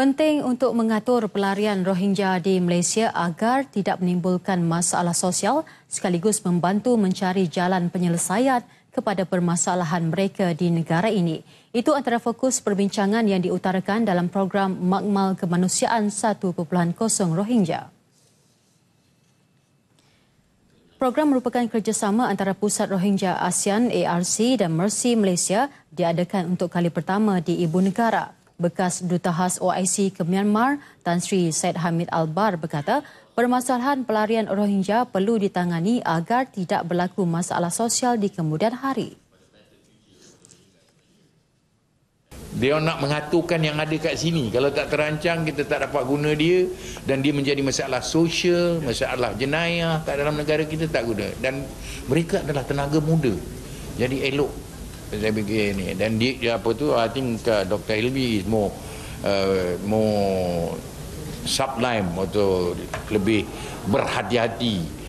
Penting untuk mengatur pelarian Rohingya di Malaysia agar tidak menimbulkan masalah sosial sekaligus membantu mencari jalan penyelesaian kepada permasalahan mereka di negara ini. Itu antara fokus perbincangan yang diutarakan dalam program Makmal Kemanusiaan 1.0 Rohingya. Program merupakan kerjasama antara Pusat Rohingya ASEAN ARC dan Mercy Malaysia diadakan untuk kali pertama di ibu negara. Bekas Duta Khas OIC ke Myanmar, Tan Sri Said Hamid Albar berkata, permasalahan pelarian Rohingya perlu ditangani agar tidak berlaku masalah sosial di kemudian hari. Dia nak mengatukan yang ada kat sini. Kalau tak terancang, kita tak dapat guna dia. Dan dia menjadi masalah sosial, masalah jenayah kat dalam negara kita tak guna. Dan mereka adalah tenaga muda. Jadi elok saya fikir ni dan dia apa tu I think uh, Dr. Hilmi is more uh, more sublime atau lebih berhati-hati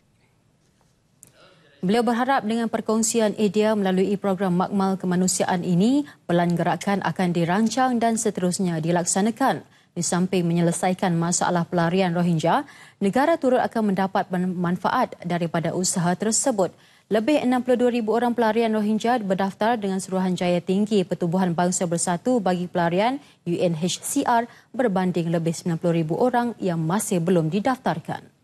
Beliau berharap dengan perkongsian idea melalui program makmal kemanusiaan ini, pelan gerakan akan dirancang dan seterusnya dilaksanakan. Di samping menyelesaikan masalah pelarian Rohingya, negara turut akan mendapat manfaat daripada usaha tersebut. Lebih 62,000 orang pelarian Rohingya berdaftar dengan Suruhanjaya Tinggi Pertubuhan Bangsa Bersatu bagi pelarian UNHCR berbanding lebih 90,000 orang yang masih belum didaftarkan.